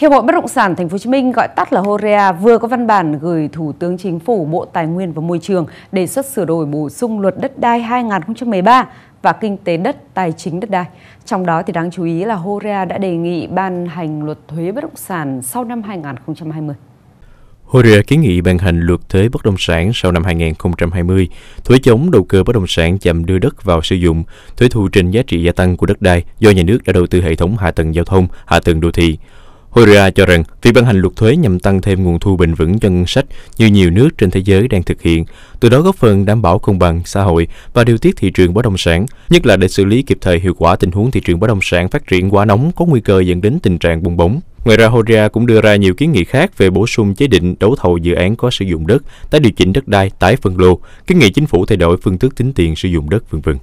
Hiệp hội Bất động sản Thành phố Hồ Chí Minh gọi tắt là Horea vừa có văn bản gửi Thủ tướng Chính phủ Bộ Tài nguyên và Môi trường đề xuất sửa đổi bổ sung luật đất đai 2013 và kinh tế đất, tài chính đất đai. Trong đó thì đáng chú ý là Horea đã đề nghị ban hành luật thuế bất động sản sau năm 2020. Horea kiến nghị ban hành luật thuế bất động sản sau năm 2020, thuế chống đầu cơ bất động sản chậm đưa đất vào sử dụng, thuế thu trên giá trị gia tăng của đất đai do nhà nước đã đầu tư hệ thống hạ tầng giao thông, hạ tầng đô thị. Horia cho rằng việc ban hành luật thuế nhằm tăng thêm nguồn thu bền vững cho ngân sách như nhiều nước trên thế giới đang thực hiện, từ đó góp phần đảm bảo công bằng xã hội và điều tiết thị trường bất động sản, nhất là để xử lý kịp thời hiệu quả tình huống thị trường bất động sản phát triển quá nóng có nguy cơ dẫn đến tình trạng bùng bóng. Ngoài ra, Horia cũng đưa ra nhiều kiến nghị khác về bổ sung chế định đấu thầu dự án có sử dụng đất, tái điều chỉnh đất đai, tái phân lô, kiến nghị chính phủ thay đổi phương thức tính tiền sử dụng đất, vân vân.